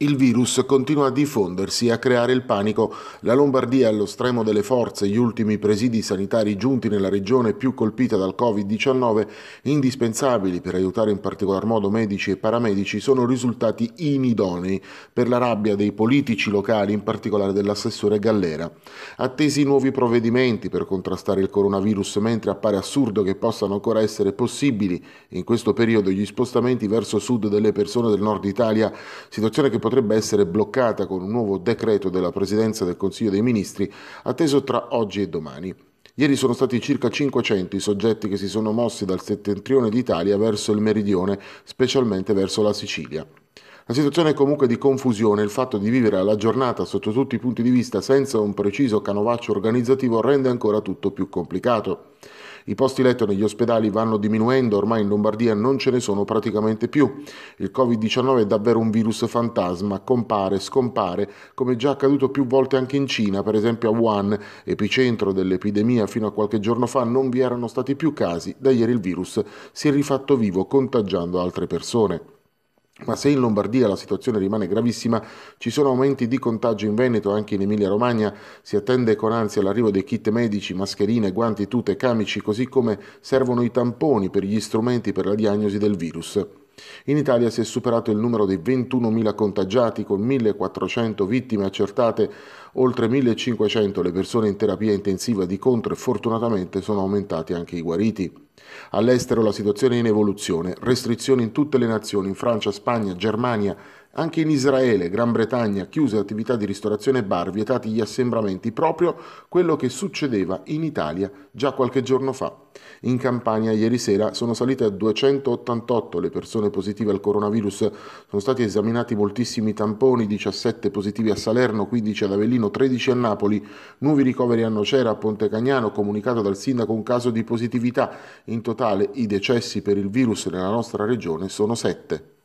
Il virus continua a diffondersi e a creare il panico. La Lombardia, allo stremo delle forze, gli ultimi presidi sanitari giunti nella regione più colpita dal Covid-19, indispensabili per aiutare in particolar modo medici e paramedici, sono risultati inidonei per la rabbia dei politici locali, in particolare dell'assessore Gallera. Attesi nuovi provvedimenti per contrastare il coronavirus, mentre appare assurdo che possano ancora essere possibili in questo periodo gli spostamenti verso sud delle persone del nord Italia, situazione che potrebbe essere bloccata con un nuovo decreto della Presidenza del Consiglio dei Ministri atteso tra oggi e domani. Ieri sono stati circa 500 i soggetti che si sono mossi dal settentrione d'Italia verso il meridione, specialmente verso la Sicilia. La situazione è comunque di confusione, il fatto di vivere alla giornata sotto tutti i punti di vista senza un preciso canovaccio organizzativo rende ancora tutto più complicato. I posti letto negli ospedali vanno diminuendo, ormai in Lombardia non ce ne sono praticamente più. Il Covid-19 è davvero un virus fantasma, compare, scompare, come già accaduto più volte anche in Cina, per esempio a Wuhan, epicentro dell'epidemia fino a qualche giorno fa, non vi erano stati più casi, da ieri il virus si è rifatto vivo contagiando altre persone. Ma se in Lombardia la situazione rimane gravissima, ci sono aumenti di contagio in Veneto e anche in Emilia-Romagna, si attende con ansia l'arrivo dei kit medici, mascherine, guanti, tute, camici, così come servono i tamponi per gli strumenti per la diagnosi del virus. In Italia si è superato il numero dei 21.000 contagiati con 1.400 vittime accertate, oltre 1.500 le persone in terapia intensiva di contro e fortunatamente sono aumentati anche i guariti. All'estero la situazione è in evoluzione, restrizioni in tutte le nazioni, in Francia, Spagna, Germania, anche in Israele, Gran Bretagna, chiuse attività di ristorazione e bar, vietati gli assembramenti, proprio quello che succedeva in Italia già qualche giorno fa. In Campania ieri sera sono salite a 288 le persone positive al coronavirus, sono stati esaminati moltissimi tamponi, 17 positivi a Salerno, 15 ad Avellino, 13 a Napoli, nuovi ricoveri a Nocera, a Ponte Cagnano, comunicato dal sindaco un caso di positività, in totale i decessi per il virus nella nostra regione sono 7.